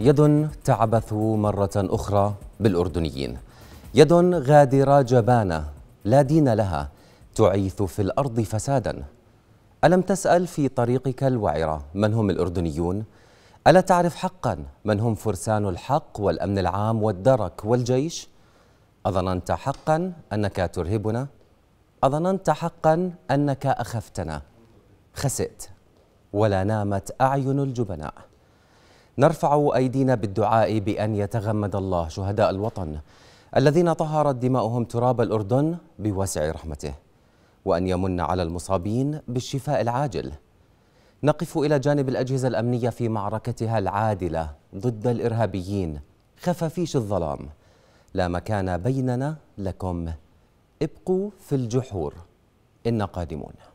يد تعبث مرة أخرى بالأردنيين يد غادرة جبانة لا دين لها تعيث في الأرض فسادا ألم تسأل في طريقك الوعرة من هم الأردنيون؟ ألا تعرف حقا من هم فرسان الحق والأمن العام والدرك والجيش؟ أظننت حقا أنك ترهبنا؟ أظننت حقا أنك أخفتنا؟ خسئت ولا نامت أعين الجبناء نرفع أيدينا بالدعاء بأن يتغمد الله شهداء الوطن الذين طهرت دماؤهم تراب الأردن بوسع رحمته وأن يمن على المصابين بالشفاء العاجل نقف إلى جانب الأجهزة الأمنية في معركتها العادلة ضد الإرهابيين خفافيش الظلام لا مكان بيننا لكم ابقوا في الجحور إن قادمون